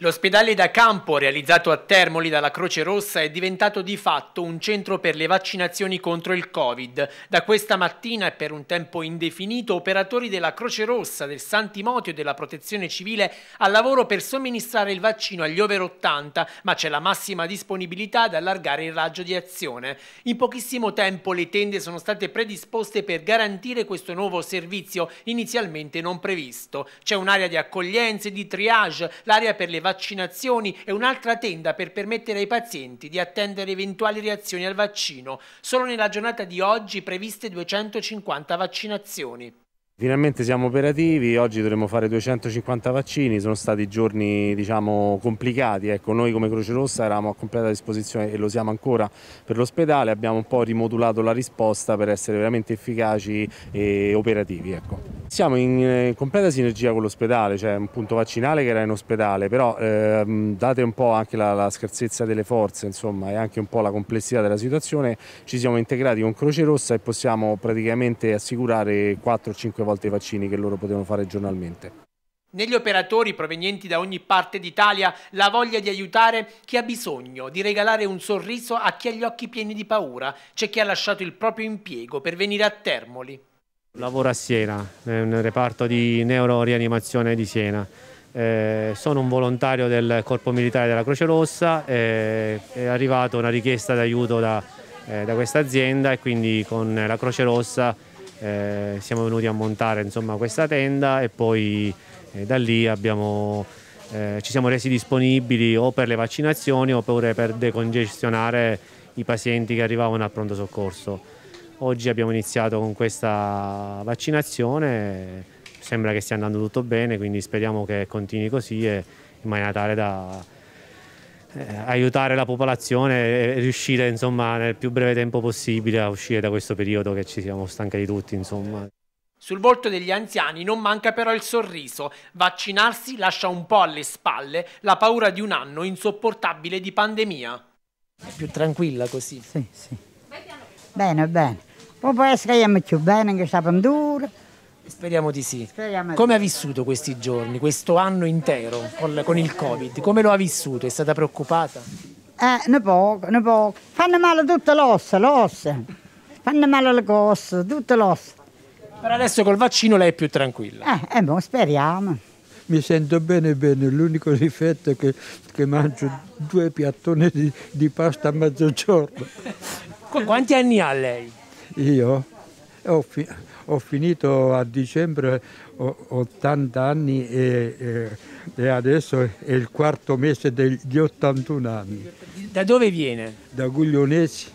L'ospedale da campo realizzato a Termoli dalla Croce Rossa è diventato di fatto un centro per le vaccinazioni contro il Covid. Da questa mattina e per un tempo indefinito operatori della Croce Rossa, del Santimotio e della Protezione Civile al lavoro per somministrare il vaccino agli over 80, ma c'è la massima disponibilità ad allargare il raggio di azione. In pochissimo tempo le tende sono state predisposte per garantire questo nuovo servizio inizialmente non previsto. C'è un'area di accoglienza e di triage, l'area per le vaccinazioni e un'altra tenda per permettere ai pazienti di attendere eventuali reazioni al vaccino. Solo nella giornata di oggi previste 250 vaccinazioni. Finalmente siamo operativi, oggi dovremo fare 250 vaccini, sono stati giorni diciamo, complicati, ecco, noi come Croce Rossa eravamo a completa disposizione e lo siamo ancora per l'ospedale, abbiamo un po' rimodulato la risposta per essere veramente efficaci e operativi. Ecco. Siamo in eh, completa sinergia con l'ospedale, c'è cioè un punto vaccinale che era in ospedale, però ehm, date un po' anche la, la, scarsezza delle forze insomma, e anche un po' la complessità della situazione, ci siamo integrati con Croce Rossa e possiamo praticamente assicurare 4-5 volte i vaccini che loro potevano fare giornalmente. Negli operatori provenienti da ogni parte d'Italia la voglia di aiutare chi ha bisogno, di regalare un sorriso a chi ha gli occhi pieni di paura, c'è chi ha lasciato il proprio impiego per venire a Termoli. Lavoro a Siena, nel reparto di neuro-rianimazione di Siena. Eh, sono un volontario del Corpo Militare della Croce Rossa, eh, è arrivata una richiesta d'aiuto da, eh, da questa azienda e quindi con la Croce Rossa eh, siamo venuti a montare insomma, questa tenda e poi eh, da lì abbiamo, eh, ci siamo resi disponibili o per le vaccinazioni oppure per decongestionare i pazienti che arrivavano al pronto soccorso. Oggi abbiamo iniziato con questa vaccinazione, sembra che stia andando tutto bene, quindi speriamo che continui così e, in maniera tale da eh, aiutare la popolazione e riuscire insomma, nel più breve tempo possibile a uscire da questo periodo che ci siamo stancati tutti. Insomma. Sul volto degli anziani non manca però il sorriso. Vaccinarsi lascia un po' alle spalle la paura di un anno insopportabile di pandemia. È più tranquilla così. Sì, sì. Bene, bene. O poi scriviamo più bene in questa pandura. Speriamo di sì. Speriamo Come ha vissuto questi giorni, questo anno intero con, con il Covid? Come lo ha vissuto? È stata preoccupata? Eh, ne poco, ne poco. Fanno male tutte l'ossa, l'ossa. Fanno male le cose, tutte l'ossa. Per adesso col vaccino lei è più tranquilla. Eh, eh boh, speriamo. Mi sento bene bene, l'unico difetto è che, che, mangio due piattoni di, di pasta a mezzogiorno. Qu quanti anni ha lei? Io ho, fi ho finito a dicembre 80 anni e, e, adesso è il quarto mese degli 81 anni. Da dove viene? Da Guglionesi.